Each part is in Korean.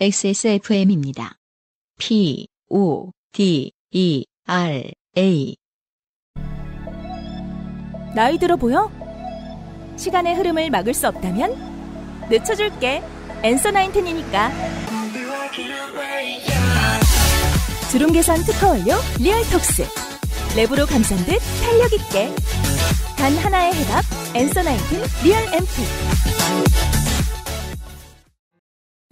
XSFM입니다. P, O, D, E, R, A. 나이 들어 보여? 시간의 흐름을 막을 수 없다면? 늦춰줄게. 엔서 나인틴이니까. 주름 개선 특허 완료 리얼톡스. 랩으로 감싼 듯 탄력 있게. 단 하나의 해답. 엔서 나인틴 리얼 앰프.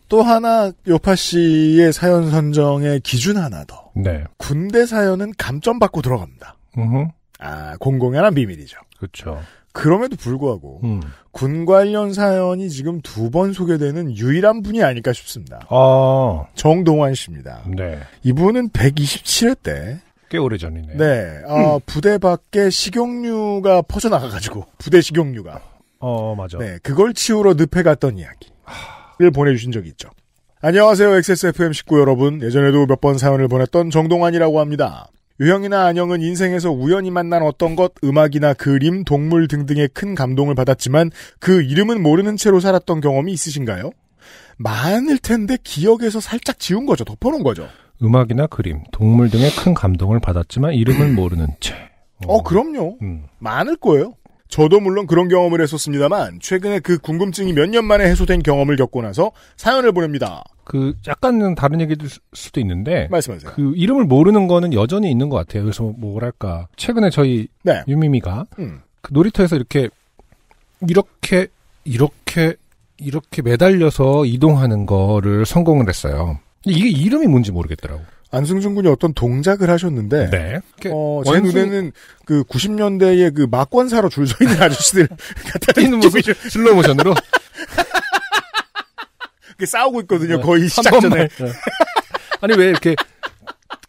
또 하나 요파 씨의 사연 선정의 기준 하나 더. 네. 군대 사연은 감점 받고 들어갑니다. 으흠. 아 공공연한 비밀이죠. 그렇죠. 그럼에도 불구하고 음. 군 관련 사연이 지금 두 번 소개되는 유일한 분이 아닐까 싶습니다. 아. 정동환 씨입니다. 네. 이분은 127회 때. 꽤 오래 전이네요. 네. 어, 음. 부대 밖에 식용유가 퍼져나가가지고, 부대 식용유가. 어, 맞아. 네. 그걸 치우러 늪에 갔던 이야기. 하... 를 보내주신 적이 있죠. 안녕하세요 XSFM 19 여러분. 예전에도 몇 번 사연을 보냈던 정동환이라고 합니다. 유형이나 안영은 인생에서 우연히 만난 어떤 것, 음악이나 그림, 동물 등등의 큰 감동을 받았지만 그 이름은 모르는 채로 살았던 경험이 있으신가요? 많을 텐데 기억에서 살짝 지운 거죠. 덮어놓은 거죠. 음악이나 그림, 동물 등의 큰 감동을 받았지만 이름은 모르는 채. 어, 어 그럼요. 음. 많을 거예요. 저도 물론 그런 경험을 했었습니다만 최근에 그 궁금증이 몇 년 만에 해소된 경험을 겪고 나서 사연을 보냅니다. 그 약간은 다른 얘기일 수도 있는데 말씀하세요. 그 이름을 모르는 거는 여전히 있는 것 같아요. 그래서 뭐랄까 최근에 저희 네. 유미미가 음. 그 놀이터에서 이렇게 이렇게 이렇게 이렇게 매달려서 이동하는 거를 성공을 했어요. 이게 이름이 뭔지 모르겠더라고. 안승준 군이 어떤 동작을 하셨는데 네. 어, 제 원숭이... 눈에는 그 90년대의 그 막권사로 줄 서 있는 아저씨들 같은 있는 모습이 슬로 모션으로 싸우고 있거든요. 네. 거의 시작 전에. 네. 아니 왜 이렇게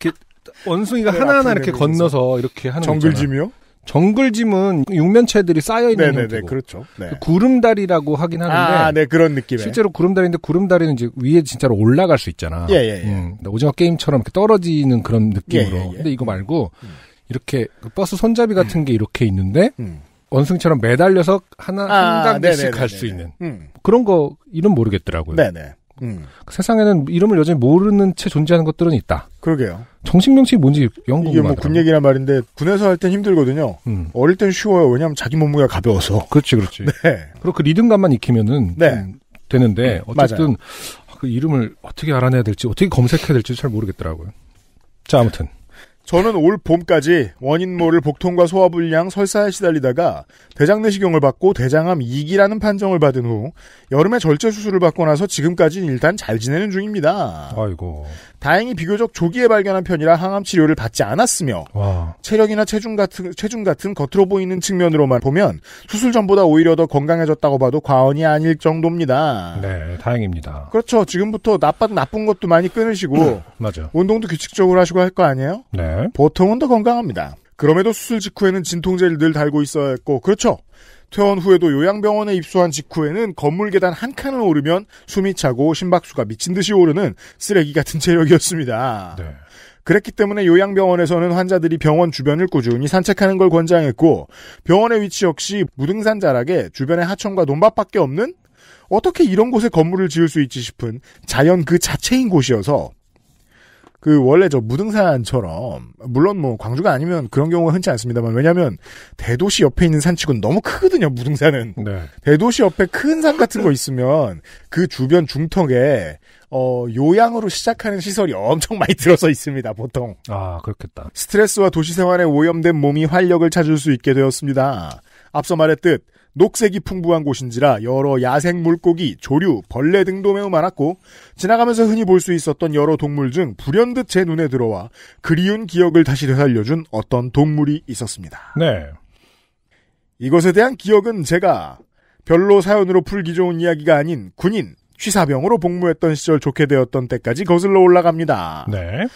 이렇게 원숭이가 네, 하나하나 이렇게 건너서 이렇게 하는 정글짐이요? 정글짐은 육면체들이 쌓여 있는 네네네, 그렇죠. 네. 그 구름다리라고 하긴 아, 하는데 아, 네 그런 느낌 실제로 구름다리인데 구름다리는 이제 위에 진짜로 올라갈 수 있잖아. 예예. 예, 예, 음, 오징어 게임처럼 이렇게 떨어지는 그런 느낌으로. 예, 예, 예, 근데 이거 말고 음. 이렇게 그 버스 손잡이 같은 음. 게 이렇게 있는데 음. 원숭이처럼 매달려서 하나 아, 한 단계씩 갈 수 있는 음. 그런 거 이름 모르겠더라고요. 네네. 음. 그 세상에는 이름을 여전히 모르는 채 존재하는 것들은 있다. 그러게요. 정식 명칭이 뭔지 영국 이게 뭐군 얘기란 말인데 군에서 할 땐 힘들거든요. 음. 어릴 땐 쉬워요. 왜냐하면 자기 몸무게가 가벼워서. 그렇지, 그렇지. 네. 그리고 그 리듬감만 익히면은 네. 되는데 음, 어쨌든 맞아요. 그 이름을 어떻게 알아내야 될지 어떻게 검색해야 될지 잘 모르겠더라고요. 자, 아무튼 저는 올 봄까지 원인 모를 복통과 소화불량, 설사에 시달리다가 대장 내시경을 받고 대장암 2기라는 판정을 받은 후 여름에 절제 수술을 받고 나서 지금까지는 일단 잘 지내는 중입니다. 아이고. 다행히 비교적 조기에 발견한 편이라 항암 치료를 받지 않았으며 와. 체력이나 체중 같은 체중 같은 겉으로 보이는 측면으로만 보면 수술 전보다 오히려 더 건강해졌다고 봐도 과언이 아닐 정도입니다. 네, 다행입니다. 그렇죠. 지금부터 나쁜 나쁜 것도 많이 끊으시고 음, 맞아. 운동도 규칙적으로 하시고 할 거 아니에요? 네. 보통은 더 건강합니다. 그럼에도 수술 직후에는 진통제를 늘 달고 있어야 했고 그렇죠. 퇴원 후에도 요양병원에 입소한 직후에는 건물 계단 한 칸을 오르면 숨이 차고 심박수가 미친 듯이 오르는 쓰레기 같은 체력이었습니다. 네. 그랬기 때문에 요양병원에서는 환자들이 병원 주변을 꾸준히 산책하는 걸 권장했고 병원의 위치 역시 무등산 자락에 주변에 하천과 논밭밖에 없는 어떻게 이런 곳에 건물을 지을 수 있지 싶은 자연 그 자체인 곳이어서 그 원래 저 무등산처럼 물론 뭐 광주가 아니면 그런 경우가 흔치 않습니다만 왜냐하면 대도시 옆에 있는 산치곤 너무 크거든요 무등산은 네. 대도시 옆에 큰 산 같은 거 있으면 그 주변 중턱에 어 요양으로 시작하는 시설이 엄청 많이 들어서 있습니다 보통 아 그렇겠다 스트레스와 도시 생활에 오염된 몸이 활력을 찾을 수 있게 되었습니다 앞서 말했듯 녹색이 풍부한 곳인지라 여러 야생 물고기, 조류, 벌레 등도 매우 많았고 지나가면서 흔히 볼 수 있었던 여러 동물 중 불현듯 제 눈에 들어와 그리운 기억을 다시 되살려준 어떤 동물이 있었습니다. 네. 이것에 대한 기억은 제가 별로 사연으로 풀기 좋은 이야기가 아닌 군인, 취사병으로 복무했던 시절 좋게 되었던 때까지 거슬러 올라갑니다. 네.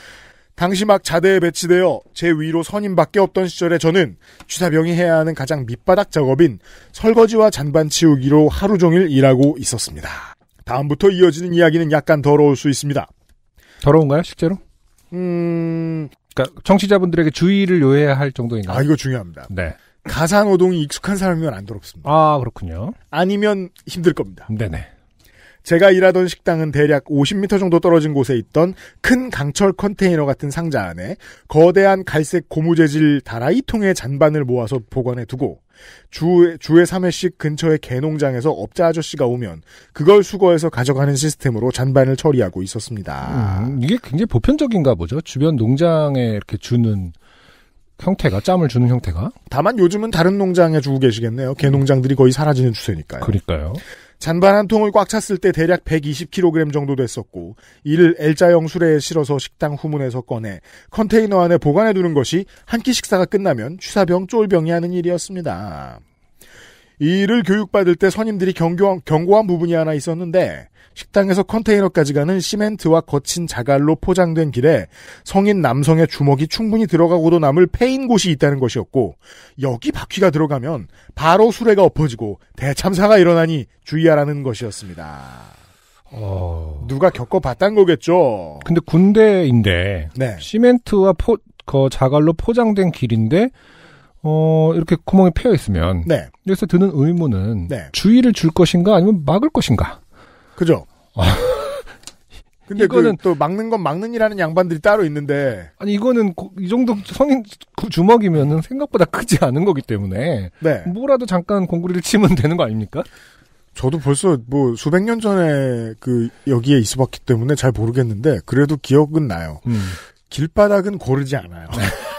당시 막 자대에 배치되어 제 위로 선임밖에 없던 시절에 저는 취사병이 해야 하는 가장 밑바닥 작업인 설거지와 잔반 치우기로 하루 종일 일하고 있었습니다. 다음부터 이어지는 이야기는 약간 더러울 수 있습니다. 더러운가요, 실제로? 음, 그러니까 청취자분들에게 주의를 요해야 할 정도인가요? 아, 이거 중요합니다. 네. 가상노동이 익숙한 사람이면 안 더럽습니다. 아, 그렇군요. 아니면 힘들 겁니다. 네네. 제가 일하던 식당은 대략 50m 정도 떨어진 곳에 있던 큰 강철 컨테이너 같은 상자 안에 거대한 갈색 고무 재질 다라이 통의 잔반을 모아서 보관해 두고 주, 주에 3회씩 근처의 개농장에서 업자 아저씨가 오면 그걸 수거해서 가져가는 시스템으로 잔반을 처리하고 있었습니다. 음, 이게 굉장히 보편적인가 보죠. 주변 농장에 이렇게 주는 형태가 짬을 주는 형태가 다만 요즘은 다른 농장에 주고 계시겠네요. 개농장들이 거의 사라지는 추세니까요. 그러니까요. 잔반 한 통을 꽉 찼을 때 대략 120kg 정도 됐었고 이를 L자형 수레에 실어서 식당 후문에서 꺼내 컨테이너 안에 보관해 두는 것이 한 끼 식사가 끝나면 취사병 쫄병이 하는 일이었습니다. 이를 교육받을 때 선임들이 경고한, 경고한 부분이 하나 있었는데 식당에서 컨테이너까지 가는 시멘트와 거친 자갈로 포장된 길에 성인 남성의 주먹이 충분히 들어가고도 남을 패인 곳이 있다는 것이었고 여기 바퀴가 들어가면 바로 수레가 엎어지고 대참사가 일어나니 주의하라는 것이었습니다. 어... 누가 겪어봤단 거겠죠. 근데 군대인데 네. 시멘트와 포, 그 자갈로 포장된 길인데 어, 이렇게 구멍이 패여 있으면 네. 여기서 드는 의무는 네. 주의를 줄 것인가 아니면 막을 것인가? 그죠. 아, 근데 그 이거는 그또 막는 건 막는이라는 양반들이 따로 있는데 아니 이거는 고, 이 정도 성인 주먹이면은 생각보다 크지 않은 거기 때문에 네. 뭐라도 잠깐 공구리를 치면 되는 거 아닙니까? 저도 벌써 뭐 수백 년 전에 그 여기에 있어봤기 때문에 잘 모르겠는데 그래도 기억은 나요. 음. 길바닥은 고르지 않아요.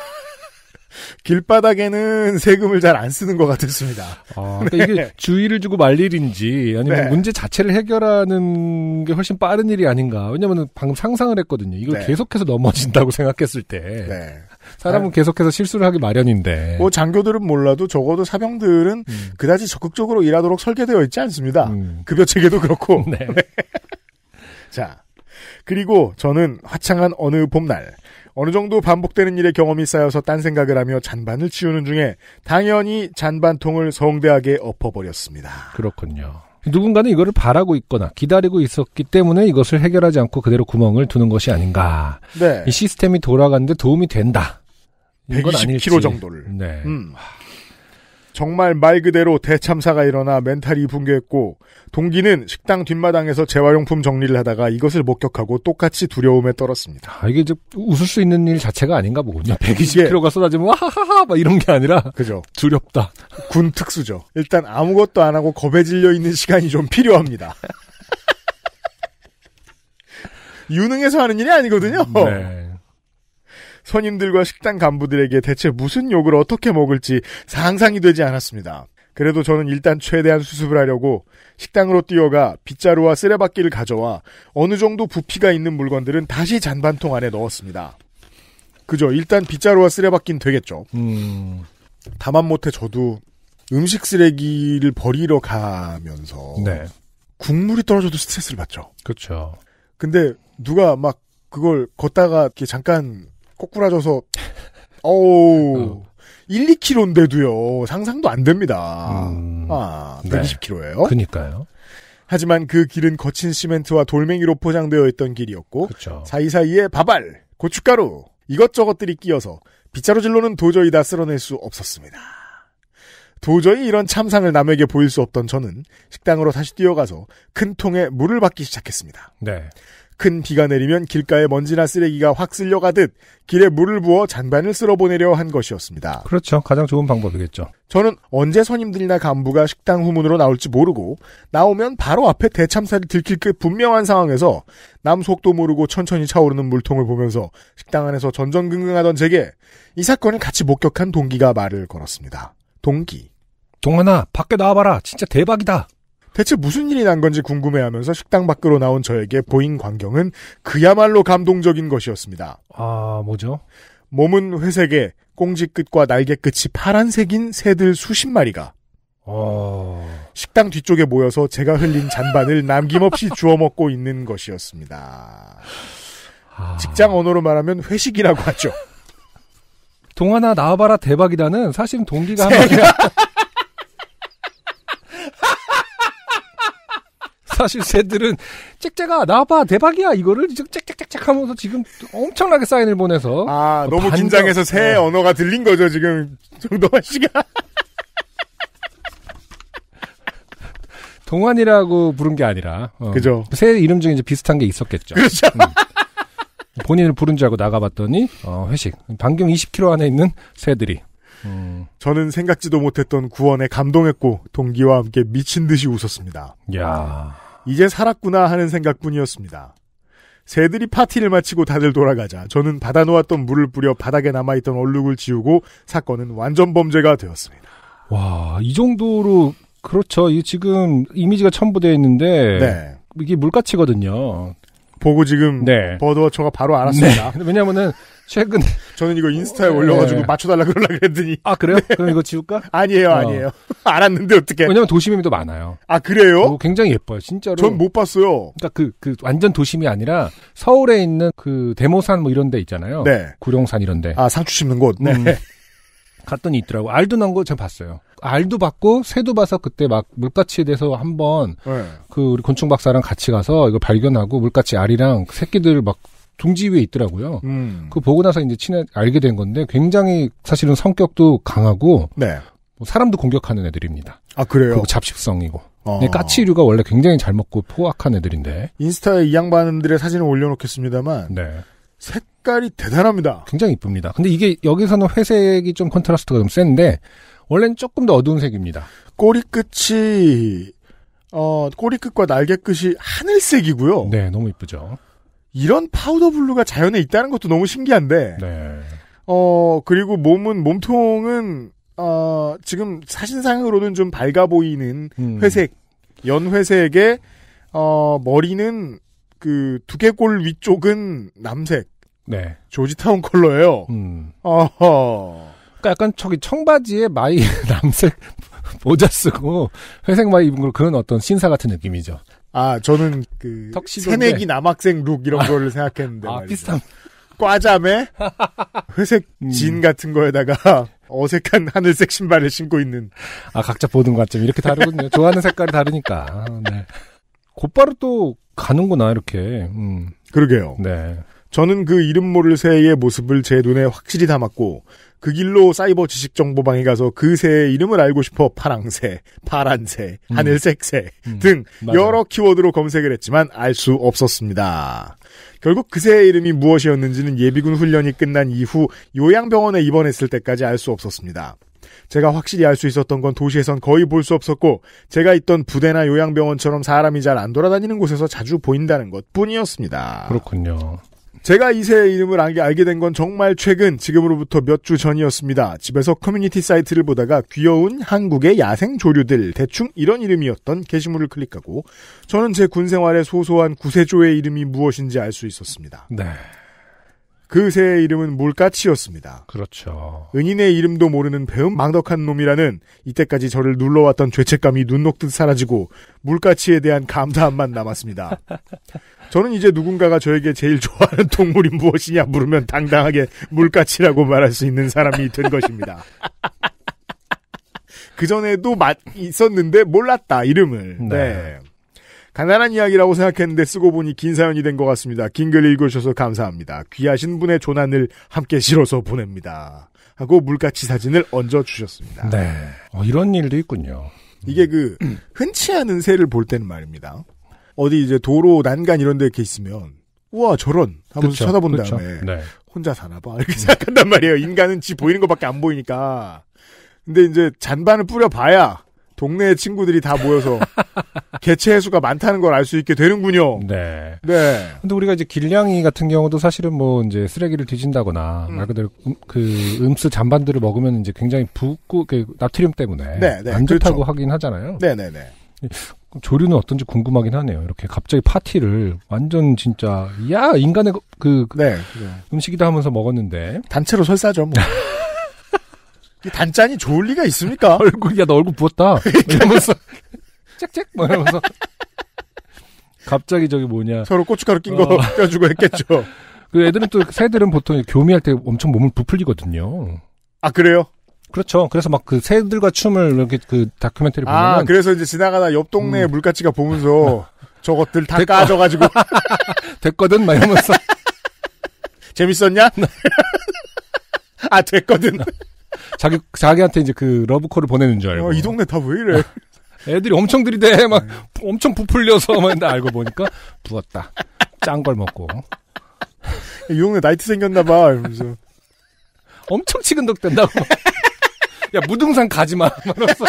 길바닥에는 세금을 잘 안 쓰는 것 같았습니다. 아, 그러니까 네. 이게 주의를 주고 말 일인지 아니면 네. 문제 자체를 해결하는 게 훨씬 빠른 일이 아닌가. 왜냐하면 방금 상상을 했거든요. 이걸 네. 계속해서 넘어진다고 생각했을 때 네. 사람은 아. 계속해서 실수를 하기 마련인데. 뭐 장교들은 몰라도 적어도 사병들은 음. 그다지 적극적으로 일하도록 설계되어 있지 않습니다. 음. 급여 그 체계도 그렇고. 네. 자. 그리고 저는 화창한 어느 봄날 어느 정도 반복되는 일에 경험이 쌓여서 딴 생각을 하며 잔반을 치우는 중에 당연히 잔반통을 성대하게 엎어버렸습니다. 그렇군요. 누군가는 이거를 바라고 있거나 기다리고 있었기 때문에 이것을 해결하지 않고 그대로 구멍을 두는 것이 아닌가. 네. 이 시스템이 돌아가는데 도움이 된다. 120km 아닐지. 정도를. 네. 음. 정말 말 그대로 대참사가 일어나 멘탈이 붕괴했고 동기는 식당 뒷마당에서 재활용품 정리를 하다가 이것을 목격하고 똑같이 두려움에 떨었습니다. 아, 이게 이제 웃을 수 있는 일 자체가 아닌가 보군요. 120kg가 쏟아지면 와하하하 막 이런 게 아니라 그죠. 두렵다. 군 특수죠. 일단 아무것도 안 하고 겁에 질려 있는 시간이 좀 필요합니다. 유능해서 하는 일이 아니거든요. 네. 손님들과 식당 간부들에게 대체 무슨 욕을 어떻게 먹을지 상상이 되지 않았습니다. 그래도 저는 일단 최대한 수습을 하려고 식당으로 뛰어가 빗자루와 쓰레받기를 가져와 어느 정도 부피가 있는 물건들은 다시 잔반통 안에 넣었습니다. 그죠. 일단 빗자루와 쓰레받기는 되겠죠. 음. 다만 못해 저도 음식 쓰레기를 버리러 가면서 네. 국물이 떨어져도 스트레스를 받죠. 그렇죠. 근데 누가 막 그걸 걷다가 이렇게 잠깐 꼬꾸라져서 어우 1, 어. 2kg인데도요 상상도 안 됩니다. 음... 아 120kg예요. 네. 그니까요. 하지만 그 길은 거친 시멘트와 돌멩이로 포장되어 있던 길이었고 그쵸. 사이사이에 바발, 고춧가루 이것저것들이 끼어서 빗자루질로는 도저히 다 쓸어낼 수 없었습니다. 도저히 이런 참상을 남에게 보일 수 없던 저는 식당으로 다시 뛰어가서 큰 통에 물을 받기 시작했습니다. 네. 큰 비가 내리면 길가에 먼지나 쓰레기가 확 쓸려가듯 길에 물을 부어 잔반을 쓸어보내려 한 것이었습니다. 그렇죠. 가장 좋은 방법이겠죠. 저는 언제 선임들이나 간부가 식당 후문으로 나올지 모르고 나오면 바로 앞에 대참사를 들킬 그 분명한 상황에서 남속도 모르고 천천히 차오르는 물통을 보면서 식당 안에서 전전긍긍하던 제게 이 사건을 같이 목격한 동기가 말을 걸었습니다. 동기. 동하나 밖에 나와봐라. 진짜 대박이다. 대체 무슨 일이 난 건지 궁금해하면서 식당 밖으로 나온 저에게 보인 광경은 그야말로 감동적인 것이었습니다. 아 뭐죠? 몸은 회색에 꽁지 끝과 날개 끝이 파란색인 새들 수십 마리가 어... 식당 뒤쪽에 모여서 제가 흘린 잔반을 남김없이 주워 먹고 있는 것이었습니다. 아. 직장 언어로 말하면 회식이라고 하죠. 동화나 나와봐라 대박이다는 사실 동기가 한 명이야. 사실 새들은 짹제가 나봐 와 대박이야 이거를 짹짹짹짹 하면서 지금 엄청나게 사인을 보내서 아 뭐 너무 반전... 긴장해서 새 네. 언어가 들린 거죠 지금 정동환 씨가 동환이라고 부른 게 아니라 어, 그죠 새 이름 중에 이제 비슷한 게 있었겠죠 그렇죠 음. 본인을 부른 줄 알고 나가봤더니 어, 회식 반경 20km 안에 있는 새들이 음. 저는 생각지도 못했던 구원에 감동했고 동기와 함께 미친 듯이 웃었습니다. 야. 이제 살았구나 하는 생각뿐이었습니다. 새들이 파티를 마치고 다들 돌아가자 저는 받아놓았던 물을 뿌려 바닥에 남아있던 얼룩을 지우고 사건은 완전 범죄가 되었습니다. 와, 이 정도로 그렇죠. 이 지금 이미지가 첨부되어 있는데 네. 이게 물가치거든요. 보고 지금 네. 버드워처가 바로 알았습니다. 네. 왜냐면은 최근 에 저는 이거 인스타에 네. 올려가지고 네. 맞춰달라 그러려 그랬더니 아 그래요? 네. 그럼 이거 지울까? 아니에요, 어. 아니에요. 알았는데 어떻게? 왜냐면 도심임도 많아요. 아 그래요? 어, 굉장히 예뻐요, 진짜로. 전 못 봤어요. 그러니까 그, 그 완전 도심이 아니라 서울에 있는 그 대모산 뭐 이런데 있잖아요. 네. 구룡산 이런데. 아 상추 심는 곳. 네. 음. 갔더니 있더라고. 알도 난거 제가 봤어요. 알도 봤고 새도 봐서 그때 막 물가치에 대해서 한번 네. 그 우리 곤충 박사랑 같이 가서 이거 발견하고 물가치 알이랑 새끼들 막 둥지 위에 있더라고요. 음. 그 보고 나서 이제 친해 알게 된 건데 굉장히 사실은 성격도 강하고 네. 뭐 사람도 공격하는 애들입니다. 아 그래요? 그리고 잡식성이고. 어. 까치류가 원래 굉장히 잘 먹고 포악한 애들인데 인스타에 이 양반들의 사진을 올려놓겠습니다만 네. 색깔이 대단합니다. 굉장히 이쁩니다. 근데 이게 여기서는 회색이 좀 컨트라스트가 좀 센데 원래는 조금 더 어두운 색입니다. 꼬리 끝이 어 꼬리 끝과 날개 끝이 하늘색이고요. 네, 너무 이쁘죠. 이런 파우더 블루가 자연에 있다는 것도 너무 신기한데. 네. 어 그리고 몸은 몸통은 어 지금 사진상으로는 좀 밝아 보이는 음. 회색 연회색에 어 머리는 그 두개골 위쪽은 남색. 네. 조지타운 컬러예요. 음. 어허. 그니까 약간 저기 청바지에 마이 남색 모자 쓰고 회색 마이 입은 걸 그런 어떤 신사 같은 느낌이죠. 아, 저는 그 턱시도인데. 새내기 남학생 룩 이런 아. 거를 생각했는데 아, 말이죠. 비슷한 꽈잠에 회색 음. 진 같은 거에다가 어색한 하늘색 신발을 신고 있는 아 각자 보는 관점 이렇게 다르군요. 좋아하는 색깔이 다르니까. 아, 네. 곧바로 또 가는구나 이렇게. 음. 그러게요. 네. 저는 그 이름 모를 새의 모습을 제 눈에 확실히 담았고 그 길로 사이버 지식 정보방에 가서 그 새의 이름을 알고 싶어 파랑새, 파란새, 음. 하늘색새 음. 등 맞아요. 여러 키워드로 검색을 했지만 알 수 없었습니다. 결국 그 새의 이름이 무엇이었는지는 예비군 훈련이 끝난 이후 요양병원에 입원했을 때까지 알 수 없었습니다. 제가 확실히 알 수 있었던 건 도시에선 거의 볼 수 없었고 제가 있던 부대나 요양병원처럼 사람이 잘 안 돌아다니는 곳에서 자주 보인다는 것 뿐이었습니다. 그렇군요. 제가 이세의 이름을 알게 된 건 정말 최근, 지금으로부터 몇 주 전이었습니다. 집에서 커뮤니티 사이트를 보다가 귀여운 한국의 야생 조류들, 대충 이런 이름이었던 게시물을 클릭하고, 저는 제 군 생활의 소소한 구세조의 이름이 무엇인지 알 수 있었습니다. 네. 그 새의 이름은 물가치였습니다. 그렇죠. 은인의 이름도 모르는 배음 망덕한 놈이라는 이때까지 저를 눌러왔던 죄책감이 눈 녹듯 사라지고 물가치에 대한 감사함만 남았습니다. 저는 이제 누군가가 저에게 제일 좋아하는 동물이 무엇이냐 물으면 당당하게 물가치라고 말할 수 있는 사람이 된 것입니다. 그전에도 맞, 있었는데 몰랐다, 이름을. 네. 네. 간단한 이야기라고 생각했는데 쓰고 보니 긴 사연이 된 것 같습니다. 긴 글읽으셔서 감사합니다. 귀하신 분의 조난을 함께 실어서 보냅니다. 하고 물가치 사진을 얹어 주셨습니다. 네. 어, 이런 일도 있군요. 이게 그 흔치 않은 새를 볼 때는 말입니다. 어디 이제 도로 난간 이런 데 이렇게 있으면 우와 저런 한번 쳐다본 그쵸. 다음에 네. 혼자 사나 봐 이렇게 생각한단 말이에요. 인간은 지 보이는 것밖에 안 보이니까. 근데 이제 잔반을 뿌려봐야 동네 친구들이 다 모여서 개체 수가 많다는 걸 알 수 있게 되는군요. 네. 네. 근데 우리가 이제 길냥이 같은 경우도 사실은 뭐 이제 쓰레기를 뒤진다거나 음. 말 그대로 음, 그 음수 잔반들을 먹으면 이제 굉장히 붓고 그 나트륨 때문에 네, 네. 안 좋다고 그렇죠. 하긴 하잖아요. 네, 네, 네. 예, 조류는 어떤지 궁금하긴 하네요. 이렇게 갑자기 파티를 완전 진짜 야 인간의 그, 그 네, 음식이다 하면서 먹었는데 단체로 설사죠. 뭐. 단짠이 좋을 리가 있습니까? 얼굴, 야, 너 얼굴 부었다. 이러면서, 짹짹! 막 뭐 이러면서. 갑자기 저기 뭐냐. 서로 고춧가루 낀거 어. 껴주고 했겠죠. 그 애들은 또, 새들은 보통 교미할 때 엄청 몸을 부풀리거든요. 아, 그래요? 그렇죠. 그래서 막 그 새들과 춤을 이렇게 그 다큐멘터리 보면. 아, 그래서 이제 지나가다 옆 동네 음. 물가치가 보면서 저것들 다 됐거. 까져가지고. 됐거든? 막 이러면서. 재밌었냐? 아, 됐거든. 자기 자기한테 이제 그 러브콜을 보내는 줄 알고. 아, 이 동네 다 왜 이래? 애들이 엄청 들이대 막 네. 엄청 부풀려서 막 알고 보니까 부었다. 짠 걸 먹고. 이 동네 나이트 생겼나 봐. 이러면서. 엄청 치근덕 된다고. 야 무등산 가지 마. 말았어.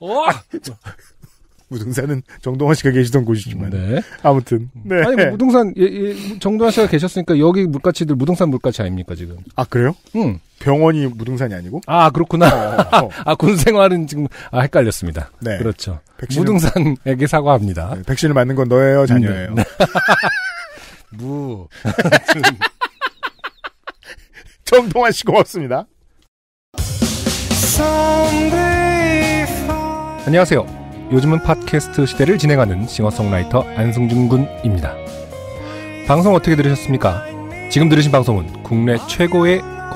와. 아, 무등산은 정동환 씨가 계시던 곳이지만 네. 아무튼 네. 아니 뭐 무등산 예, 예, 뭐 정동환 씨가 계셨으니까 여기 물가치들 무등산 물가치 아닙니까 지금 아 그래요? 응 병원이 무등산이 아니고? 아 그렇구나. 어, 어. 어. 아군 생활은 지금 아, 헷갈렸습니다. 네, 그렇죠. 백신은, 무등산에게 사과합니다. 네, 백신을 맞는 건 너예요, 자녀예요. 네. 무. 정동환 씨 고맙습니다. 안녕하세요. 요즘은 팟캐스트 시대를 진행하는 싱어송라이터 안승준 군입니다. 방송 어떻게 들으셨습니까? 지금 들으신 방송은 국내 최고의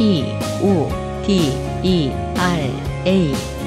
P u D E R A